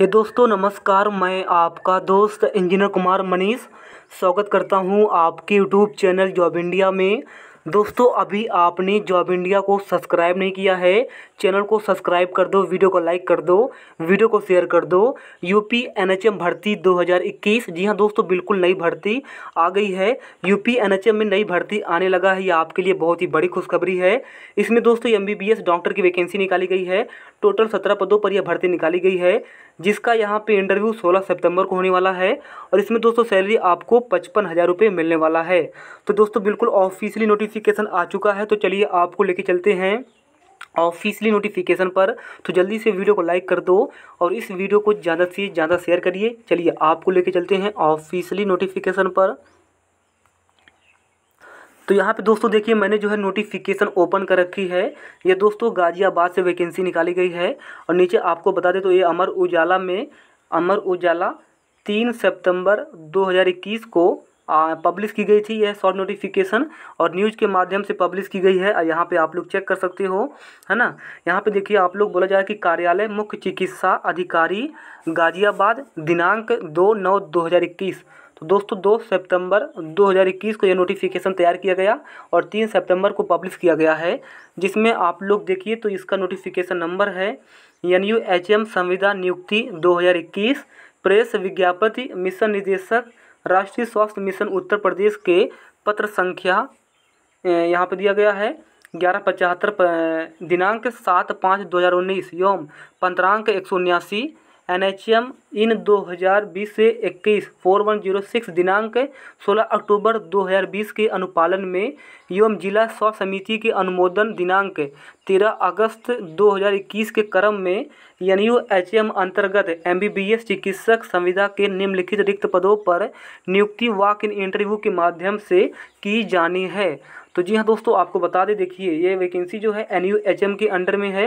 हे दोस्तों नमस्कार मैं आपका दोस्त इंजीनियर कुमार मनीष स्वागत करता हूं आपके यूट्यूब चैनल जॉब इंडिया में दोस्तों अभी आपने जॉब इंडिया को सब्सक्राइब नहीं किया है चैनल को सब्सक्राइब कर दो वीडियो को लाइक कर दो वीडियो को शेयर कर दो यूपी एनएचएम भर्ती 2021 जी हाँ दोस्तों बिल्कुल नई भर्ती आ गई है यूपी एनएचएम में नई भर्ती आने लगा है ये आपके लिए बहुत ही बड़ी खुशखबरी है इसमें दोस्तों एम डॉक्टर की वैकेंसी निकाली गई है टोटल सत्रह पदों पर यह भर्ती निकाली गई है जिसका यहाँ पे इंटरव्यू 16 सितंबर को होने वाला है और इसमें दोस्तों सैलरी आपको पचपन हज़ार रुपये मिलने वाला है तो दोस्तों बिल्कुल ऑफिशियली नोटिफिकेशन आ चुका है तो चलिए आपको लेके चलते हैं ऑफिशियली नोटिफिकेशन पर तो जल्दी से वीडियो को लाइक कर दो और इस वीडियो को ज़्यादा से ज़्यादा शेयर करिए चलिए आपको लेके चलते हैं ऑफिशियली नोटिफिकेशन पर तो यहाँ पे दोस्तों देखिए मैंने जो है नोटिफिकेशन ओपन कर रखी है ये दोस्तों गाज़ियाबाद से वैकेंसी निकाली गई है और नीचे आपको बता दें तो ये अमर उजाला में अमर उजाला तीन सितंबर 2021 को पब्लिश की गई थी यह शॉर्ट नोटिफिकेशन और न्यूज़ के माध्यम से पब्लिश की गई है यहाँ पे आप लोग चेक कर सकते हो है ना यहाँ पे देखिए आप लोग बोला जाए कि कार्यालय मुख्य चिकित्सा अधिकारी गाजियाबाद दिनांक दो नौ दो हज़ार इक्कीस तो दोस्तों दो सितंबर 2021 को यह नोटिफिकेशन तैयार किया गया और तीन सितंबर को पब्लिश किया गया है जिसमें आप लोग देखिए तो इसका नोटिफिकेशन नंबर है एन यू एच एम संविदा नियुक्ति 2021 प्रेस विज्ञापति मिशन निदेशक राष्ट्रीय स्वास्थ्य मिशन उत्तर प्रदेश के पत्र संख्या यहाँ पर दिया गया है ग्यारह पचहत्तर दिनांक सात पाँच दो हज़ार उन्नीस एवं पंद्रांक एक सौ उन्यासी एन एच एम इन दो हज़ार बीस से इक्कीस फोर वन जीरो सिक्स दिनांक सोलह अक्टूबर दो हज़ार बीस के अनुपालन में एवं जिला स्व समिति के अनुमोदन दिनांक तेरह अगस्त दो हज़ार इक्कीस के क्रम में एन यू एच एम अंतर्गत एम बी बी एस चिकित्सक संविदा के निम्नलिखित रिक्त पदों पर नियुक्ति वाक इन इंटरव्यू के माध्यम से की जानी है तो जी हाँ दोस्तों आपको बता दें देखिए ये वैकेंसी जो है एन यू एच एम के अंडर में है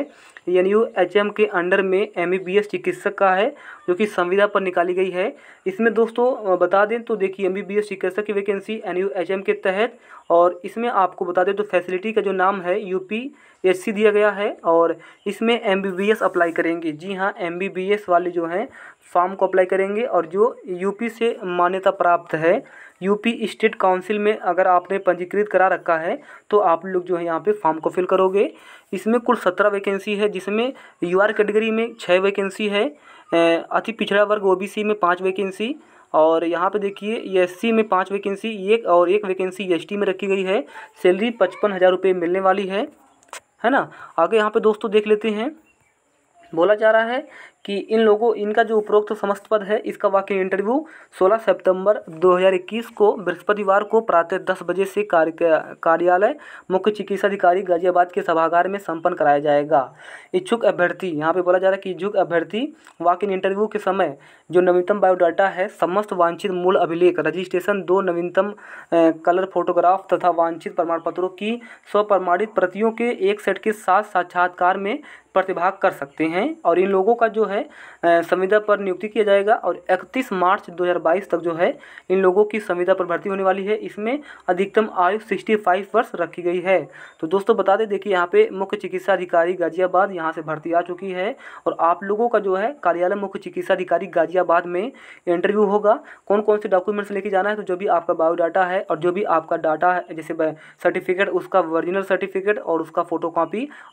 एन यू एच एम के अंडर में एम बी बी एस चिकित्सक का है जो कि संविदा पर निकाली गई है इसमें दोस्तों बता दें तो देखिए एम बी बी एस चिकित्सक की vacancy N U H M के तहत और इसमें आपको बता दें तो फैसिलिटी का जो नाम है यू पी एच सी दिया गया है और इसमें M B B S apply करेंगे जी हाँ एम बी बी एस वाले जो हैं फॉर्म को अप्लाई करेंगे और जो यूपी से मान्यता प्राप्त है यूपी स्टेट काउंसिल में अगर आपने पंजीकृत करा रखा है तो आप लोग जो है यहाँ पे फॉर्म को फिल करोगे इसमें कुल सत्रह वैकेंसी है जिसमें यू आर कैटेगरी में छः वैकेंसी है अति पिछड़ा वर्ग ओ में पाँच वैकेंसी और यहाँ पे देखिए एस सी में पाँच वैकेंसी एक और एक वैकेंसी एस में रखी गई है सैलरी पचपन हज़ार रुपये मिलने वाली है है ना आगे यहाँ पे दोस्तों देख लेते हैं बोला जा रहा है कि इन लोगों इनका जो उपरोक्त समस्त पद है इसका वाक्य इंटरव्यू 16 सितंबर 2021 को बृहस्पतिवार को प्रातः 10 बजे से कार्य कार्यालय मुख्य चिकित्साधिकारी गाजियाबाद के सभागार में संपन्न कराया जाएगा इच्छुक अभ्यर्थी यहाँ पे बोला जा रहा है कि इच्छुक अभ्यर्थी वाक इन इंटरव्यू के समय जो नवीनतम बायोडाटा है समस्त वांछित मूल अभिलेख रजिस्ट्रेशन दो नवीनतम कलर फोटोग्राफ तथा वांछित प्रमाण पत्रों की स्वप्रमाणित प्रतियों के एक सेट के साथ साक्षात्कार में प्रतिभाग कर सकते हैं और इन लोगों का जो है है संविदा पर नियुक्ति किया जाएगा और 31 मार्च 2022 तक जो है इन लोगों की संविदा पर भर्ती होने वाली है इसमें अधिकतम आयु 65 वर्ष रखी गई है तो दोस्तों बता दें देखिए यहाँ पे मुख्य चिकित्सा अधिकारी गाजियाबाद यहाँ से भर्ती आ चुकी है और आप लोगों का जो है कार्यालय मुख्य चिकित्सा अधिकारी गाजियाबाद में इंटरव्यू होगा कौन कौन से डॉक्यूमेंट्स लेके जाना है तो जो भी आपका बायोडाटा है और जो भी आपका डाटा है जैसे सर्टिफिकेट उसका ओरिजिनल सर्टिफिकेट और उसका फ़ोटो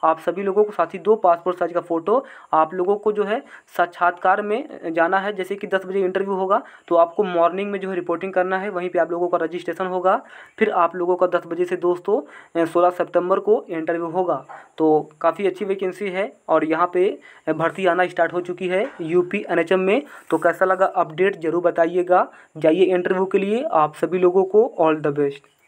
आप सभी लोगों को साथ ही दो पासपोर्ट साइज का फ़ोटो आप लोगों को जो है साक्षात्कार में जाना है जैसे कि दस बजे इंटरव्यू होगा तो आपको मॉर्निंग में जो है रिपोर्टिंग करना है वहीं पर आप लोगों का रजिस्ट्रेशन होगा फिर आप लोगों का दस बजे से दोस्तों सोलह सितंबर को इंटरव्यू होगा तो काफ़ी अच्छी वैकेंसी है और यहाँ पे भर्ती आना स्टार्ट हो चुकी है यू पी में तो कैसा लगा अपडेट ज़रूर बताइएगा जाइए इंटरव्यू के लिए आप सभी लोगों को ऑल द बेस्ट